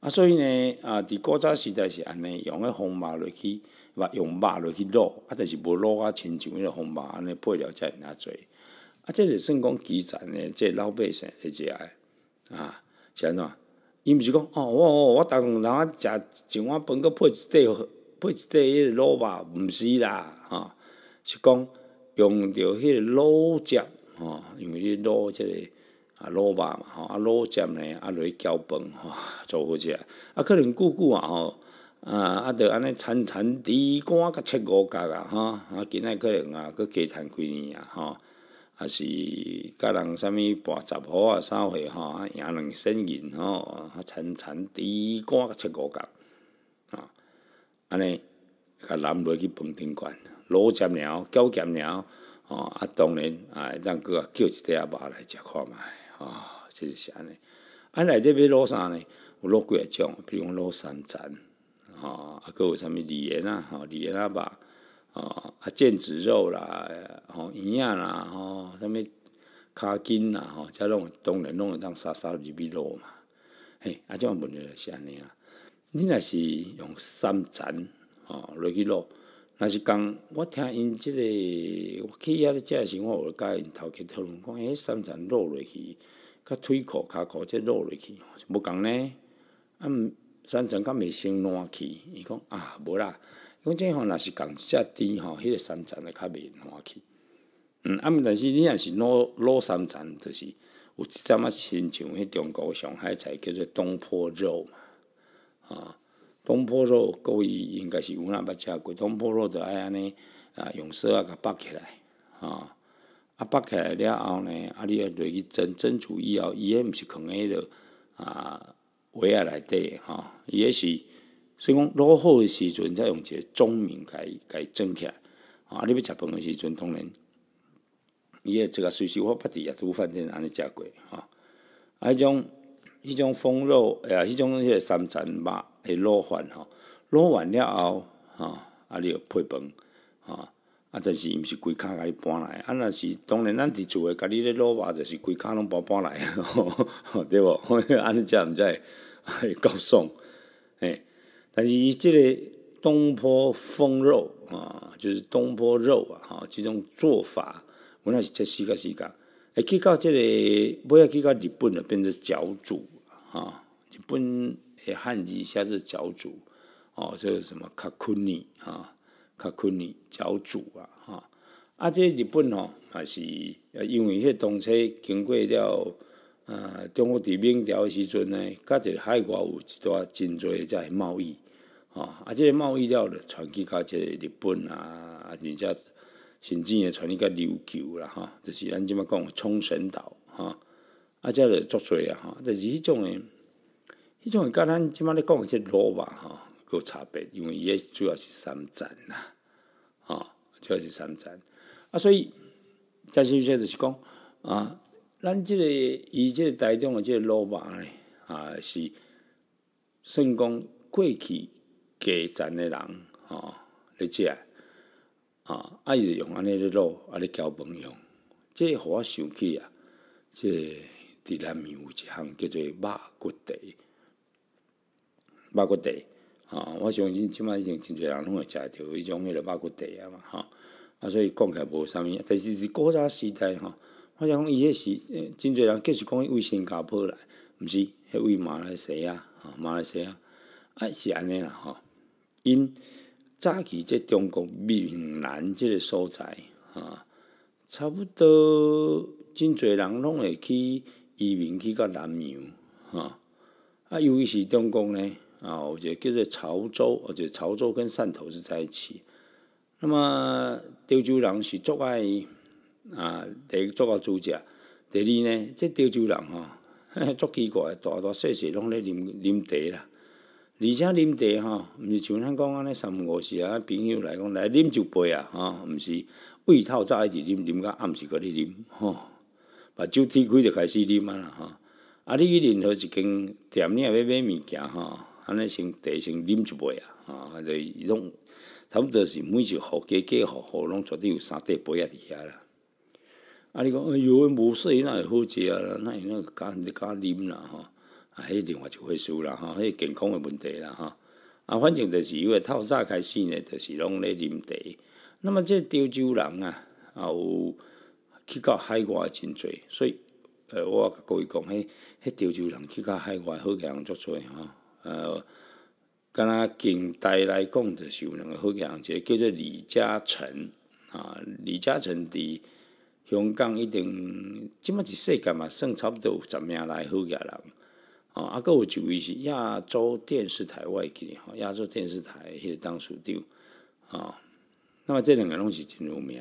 啊，所以呢，啊，伫古早时代是安尼，用个方肉落去，嘛用肉落去卤，啊，但是无卤啊，亲像迄个方肉安尼配料在那做，啊，即是算讲基层的，即老百姓来食个，啊，是安怎？伊毋是讲哦，我我我当人食一碗饭，搁配一块，配一块迄个卤肉，毋是啦，吼，是讲用着迄个卤汁，吼，为迄个卤即个啊卤肉嘛，吼，啊卤汁呢，啊落去搅拌，吼，做好食。啊，可能久久啊，吼，啊啊，着安尼铲铲猪肝甲切五角啊，吼，啊，今仔可能啊，搁加铲几年啊，吼。啊，是甲人啥物跋十号啊啥货吼，赢两千元吼，啊田田肝瓜七五角，吼，安尼甲人买去饭店馆卤煎了、狗煎了，吼，啊当然，啊，咱佫啊叫一块肉来食看觅，吼，就是安尼。安内这边卤啥呢？有卤几啊种，比如讲卤三层，吼，啊佫有啥物李盐啊，吼李盐啊肉。哦，啊腱子肉啦，吼鱼啊啦，吼什物骹筋啦，吼，才拢当然拢会当杀杀入去肉嘛。嘿，啊这问题就是安尼啊。你若是用三层，吼落去肉，若是讲我听因即个，我去遐咧食时，阵，我有甲因头壳讨论，讲迄三层落落去，甲腿骨、骹骨则落落去，是不共呢？啊，三层敢袂生烂气？伊讲啊，无啦。讲真吼，若是讲一只甜吼，迄个三层的较袂欢喜。嗯，啊，毋但是你若是卤卤三层，就是有一阵仔亲像迄中国上海菜叫做东坡肉嘛。啊，东坡肉各位应该是有哪捌食过？东坡肉就爱安尼啊，用笋啊，甲绑起来。吼，啊，绑起来了后呢，啊，你啊落去蒸蒸煮以后，伊迄毋是放迄个啊锅啊内底吼，伊迄是。所以讲，卤好的时阵，再用一个中面盖伊蒸起来。啊，你要食饭的时阵，当然，伊个这个随时我捌伫啊，都饭店安尼食过哈。啊，迄种迄种风肉，哎呀，种迄个三层肉，的卤饭吼，卤完了后吼，啊，你要配饭吼。啊，但是伊毋是归甲个搬来，啊，若是当然，咱伫厝的甲你咧卤肉就是规卡拢搬搬来，对无？安尼食毋会会够爽，哎。但是伊即个东坡风肉啊，就是东坡肉啊，哈，即种做法，我那是七四个时间。哎，去到即个，尾要去到日本啊，变成绞煮啊。日本的汉字写做绞煮，哦，这个什么卡昆尼啊，卡昆尼绞煮啊，哈。啊，这日本哦，也是因为迄动车经过了，呃，中国伫明朝时阵呢，甲一个海外有一段真侪在贸易。啊！即、这贸易了的，传去到即个日本啊，人家甚至也传去到琉球啦，哈，就是咱即物讲冲绳岛，哈，啊，即个作济啊。哈，就是迄种的，迄种的，甲咱即物咧讲的这罗马，哈，有差别，因为伊个主要是三战呐，哦，主要是三战，啊，所以，嘉兴先生是讲，啊，咱这个以台大众的个罗马咧，啊，是，算讲过去。家产诶，人吼伫遮，啊，爱是用安尼的路啊，咧交朋友。即互我想起啊，即伫咱闽有一项叫做肉骨茶，肉骨茶，吼！我相信即摆已经真侪人拢会食着迄种迄个肉骨茶啊嘛，吼！啊，所以讲起来无啥物，但是伫古早时代吼，我想讲伊迄时，真侪人皆是讲伊为新加坡来，毋是？迄位马来西亚，吼、马来西亚，啊，是安尼啦，吼！因早起，即中国闽南即个所在，啊，差不多真侪人拢会去移民去到南洋，吼。啊，尤其是中国呢，啊，个叫做潮州，而且潮州跟汕头是在一起。那么潮州人是做爱啊，第做个主食，第二呢，即潮州人吼，嘿，足 奇怪，大大细细拢咧啉啉茶啦。而且啉茶吼，毋是像咱讲安尼三五时啊，朋友来讲来啉一杯啊，吼，毋是胃透早一日啉，啉到暗时个咧啉，吼，目睭睁开就开始啉啊，啦，吼，啊你去任何一间店，你也要买物件吼，安尼先茶先啉一杯啊，啊，就拢差不多是每一户几几好，好拢绝对有三杯杯啊伫遐啦。啊，你讲哎呦，无水那会好食啊，那会那会敢敢啉啦，吼。迄另外一回事啦，吼，迄健康诶问题啦，吼、啊，反正就是因为透早开始呢，就是拢咧啉茶。那么，这潮州人啊，也有去到海外真侪，所以，呃，我甲各位讲，迄迄潮州人去到海外好强足济。吼。呃，敢若近代来讲，就是有两个好强，一个叫做李嘉诚啊。李嘉诚伫香港一定，即嘛是世界嘛，算差不多十名内好惊人。哦，阿哥有一位是亚洲电视台外企，吼，亚洲电视台迄个当处长，啊，那么这两个拢是真有名，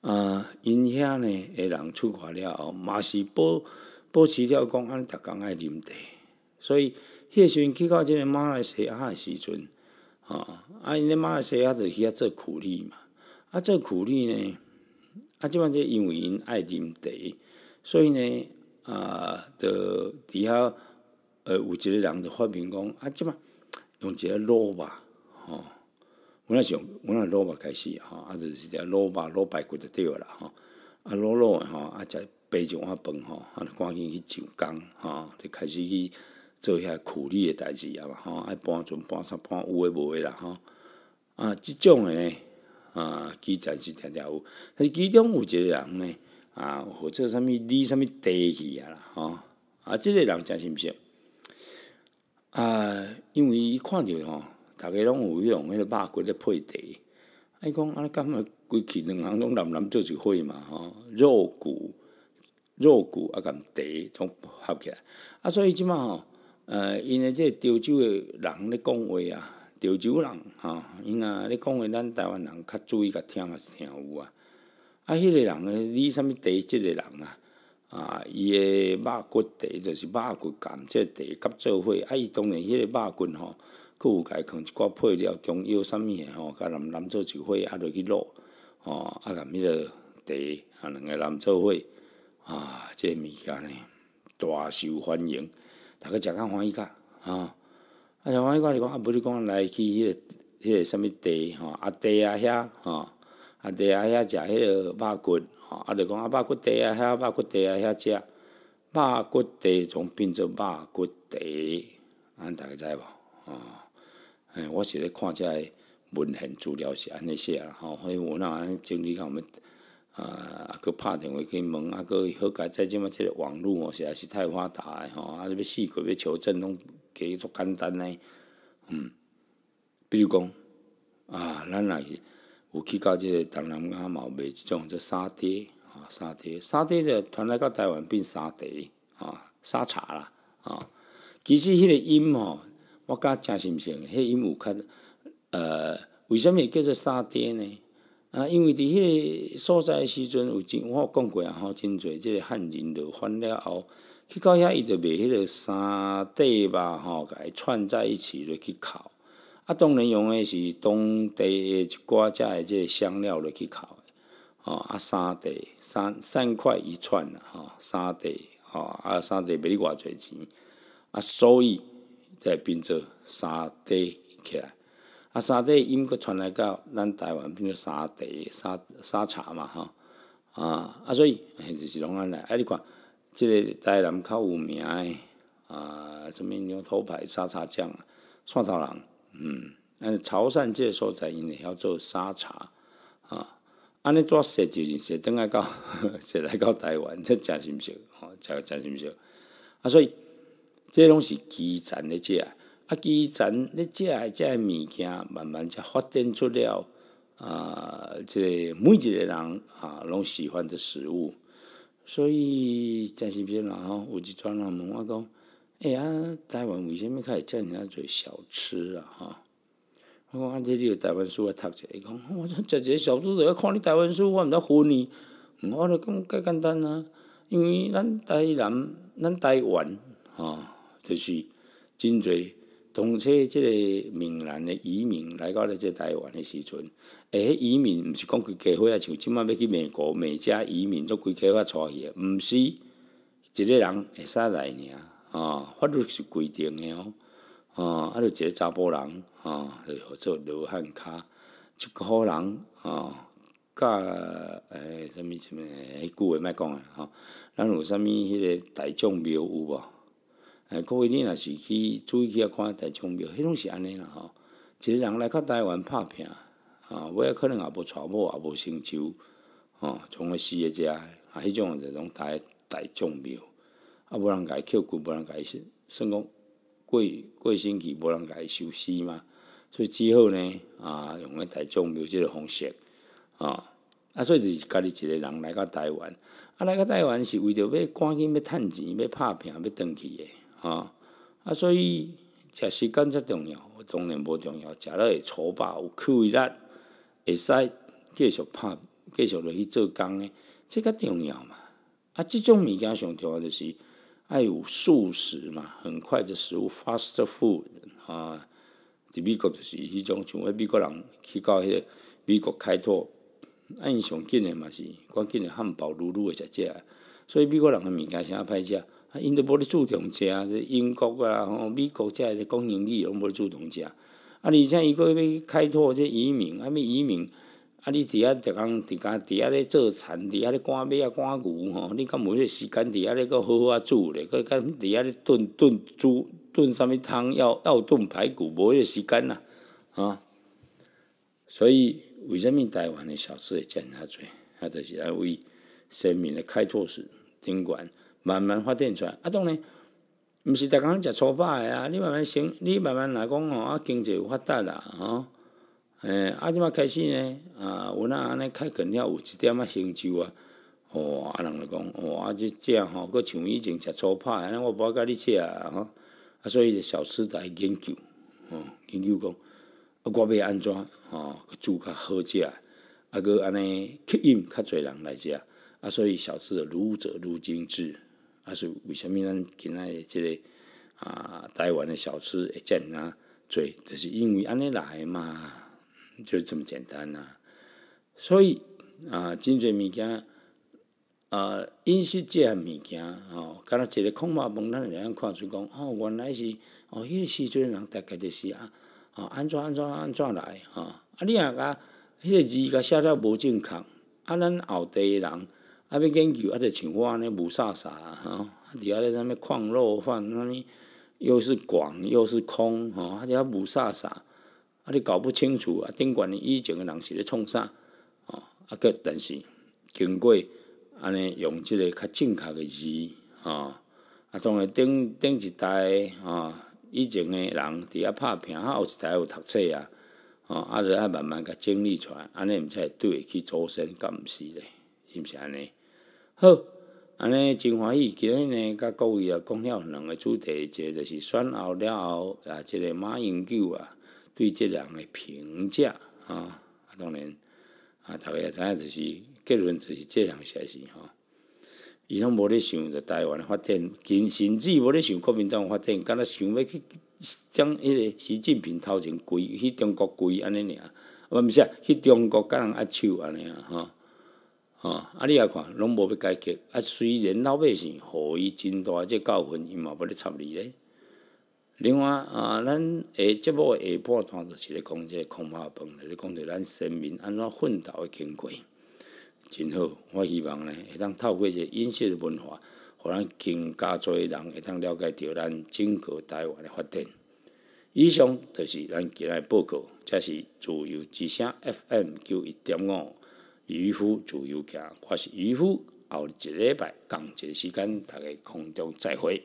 啊，因遐呢，诶人出国了后，嘛是保保持了讲安逐工爱啉茶，所以迄时阵去到即个马来西亚的时阵，吼，啊因咧马来西亚就去遐做苦力嘛，啊做苦力呢，啊即款就因为因爱啉茶，所以呢，啊，就伫遐。呃，有一个人就发明讲啊，即嘛用一个卤肉吼，我也是用我也是捞开始，吼，啊，就是一条卤肉卤排骨就对了，吼啊捞捞，吼，啊再背一碗饭，吼，啊赶紧去上工，吼，就开始去做遐苦力的代志啊嘛，哈，啊搬砖搬啥搬有诶无诶啦，吼啊，即种诶，啊，其实是定定有，但是其中有一个人呢，啊，或者啥物，离啥物地去啊啦，哈，啊，即个人诚实不是？啊，因为伊看着吼，逐个拢有用迄个肉骨咧配茶，啊，伊讲啊，咱今日规气两人拢男男做一伙嘛，吼，肉骨、肉骨啊，甲茶总合起来，啊，所以即嘛吼，呃，因为这潮州的人咧讲话啊，潮州人，吼，因啊咧讲话，咱台湾人较注意甲听也是听有啊，啊，迄个人咧，你啥物地即个人啊？啊，伊个肉骨茶就是肉骨干，即茶甲做伙，啊，伊当然迄个肉骨吼，佫有家放一寡配料，中药啥物诶吼，甲南南做一花，啊落去卤，吼，啊，甲迄个茶，啊，两个人做花，啊，即物件呢，大受欢迎，逐个食较欢喜甲吼，啊，像欢喜甲你讲，啊，无你讲来去迄个迄个啥物茶，吼，啊茶啊遐，吼。啊，茶啊，遐食迄个肉骨吼，啊，就讲啊，肉骨茶啊，遐肉骨茶啊，遐食，肉骨茶总变做肉骨地，俺大家知无？哦，哎，我是咧看遮个文献资料是安尼写啦吼，所以我那安整理甲我们，啊，啊，去拍电话去问，啊，个好改在即卖即个网络哦，是也是太发达诶，吼，啊，要四个要求证拢加足简单诶，嗯，比如讲，啊，咱若是。有去到即个东南亚嘛？卖即种叫沙爹，啊，沙爹，沙爹就传来到台湾变沙嗲啊，沙茶啦，啊，其实迄个音吼，我觉诚心性，迄个音有较，呃，为什么叫做沙爹呢？啊，因为伫迄个所在时阵有真，我讲过啊，吼，真侪，即个汉人落翻了后，去到遐伊就卖迄个沙嗲嘛，吼，伊串在一起了去烤。啊，当然用的是当地一寡只的即香料落去烤的，哦，啊，三地三三块一串呐，哈，三袋，哦，啊，三地卖你偌侪钱，啊，所以才变做三地起来，啊，三地因个传来到咱台湾变做三袋沙沙茶嘛，哈，啊，啊，所以就是拢安尼，啊，你看即个台南较有名的啊，什物牛头牌沙茶酱、蒜草郎。嗯，但是潮汕这所在，因晓做沙茶啊，安尼做食就是食，等下到食来 到台湾，这真心吼、好，诚真心笑啊。所以，这拢是基层的这啊，基层的这啊，这物件慢慢才发展出了啊，这每一个人啊，拢喜欢的食物。所以真心笑，然后有一转人问我讲。哎呀，台湾为虾米开始遮尔啊侪小吃啊？哈！我讲，反正你有台湾书啊读者，伊讲，我讲食个小吃就要看你台湾书，我毋则唬你。我勒讲介简单啊，因为咱台南、咱台湾，吼，就是真侪同车即个闽南的移民来到了即台湾的时阵，哎，移民毋是讲规家伙啊，像即摆要去美国、美加移民，做规家伙出去，毋是一个人会使来尔。啊，法律是规定诶，哦，啊，啊，你一个查甫人，啊，合做流汉卡，一个人，啊，甲，诶，虾物虾物迄句话莫讲诶，吼，咱有啥物迄个大众庙有无？诶，各位你若是去注意去啊看大众庙，迄种是安尼啦，吼，一个人来到台湾拍拼啊，我可能也无娶某，也无成就，哦，种诶事业家，啊，迄种就拢大大众庙。啊，无人甲伊解骨，无人伊说，算讲过过星期无人甲伊休息嘛？所以之后呢，啊，用个大众庙即个方式，啊，啊，所以就是家己一个人来到台湾，啊，来到台湾是为着要赶紧要趁钱，要拍拼，要登去的，啊，啊，所以食时间才重要，当然无重要，食了会粗饱，有去味力，会使继续拍，继续落去做工呢，这较重要嘛？啊，即种物件上重要就是。爱有素食嘛，很快的食物，fast food 啊，美国就是迄种，像美国人去到迄个美国开拓，按上紧诶嘛是，赶紧诶汉堡、卤卤诶食食。所以美国人诶物件啥歹食，啊，因都无咧注重食。啊，英国啊、美国遮些讲英语拢咧注重食。啊，而且伊个要开拓这移民，啊，要移民。啊！你伫遐，逐工伫遐，伫遐咧做田，伫遐咧赶马啊，赶牛吼。你敢无迄个时间伫遐咧，阁好好啊煮咧，阁敢伫遐咧炖炖猪炖啥物汤，要要炖排骨，无迄个时间啦、啊！所以为甚物台湾的小吃会减遐侪？啊，就是来为生命的开拓史，顶馆慢慢发展出来。啊，当然，毋是逐工食粗诶啊！你慢慢想，你慢慢来讲吼，啊，经济发达啦，吼。诶，啊，即嘛开始呢？啊，阮那安尼开垦了有一点仔成就啊！哦，啊人就讲，哦，啊即这吼，佫像以前食粗安尼我无甲你食啊！吼，啊，所以就小吃在研究，吼，研究讲，啊，我欲安怎吼，煮较好食，啊，佫安尼吸引较侪人来食，啊，所以小吃如者如精致，啊，是为虾物咱今仔日即个啊，台湾的小吃会遮尔啊侪，就是因为安尼来嘛。就这么简单呐，所以啊，真侪物件啊，饮食这诶物件吼，敢若一个空话问，咱人看出讲，哦，原来是哦，迄个时阵人大概就是啊，哦，安怎安怎安怎来吼，啊，你啊，甲迄个字甲写得无正确，啊，咱后代人啊，要研究啊，就像我安尼无啥啥啊，伫遐咧啥物矿路饭，啥物又是广又是空吼、啊，且遐无啥啥。啊！你搞不清楚啊？顶管以前的人是咧创啥哦，啊个但是经过安尼用即个较正确的字哦，啊，当然顶顶一代哦，以前的人伫遐拍拼，啊，后一代有读册啊，哦，啊，就爱慢慢甲整理出来，安尼毋才对去祖先，甲毋是咧？是毋是安尼？好，安尼真欢喜，今日呢，甲各位啊，讲了两个主题，一个就是选后了后啊，一个马英九啊。对这人的评价啊，当然啊，大家也知影，就是结论就是这人写实哈。伊拢无咧想着台湾发展，更甚至无咧想国民党发展，敢若想要去将迄个习近平头前跪去中国跪安尼尔，我毋是去中国甲人握手安尼啊？吼啊，阿你也看拢无要改革，啊，虽然老百姓互伊真大，这教训伊嘛无咧插理咧。另外啊，咱下节目下半段就是咧讲这个孔妈饭，咧讲到咱生命安怎奋斗的经过。真好。我希望呢，会当透过这个饮食的文化，互咱更加侪人会当了解到咱整个台湾的发展。以上就是咱今日的报告，这是自由之声 FM 九一点五渔夫自由行，我是渔夫，后一礼拜同一时间，大家空中再会。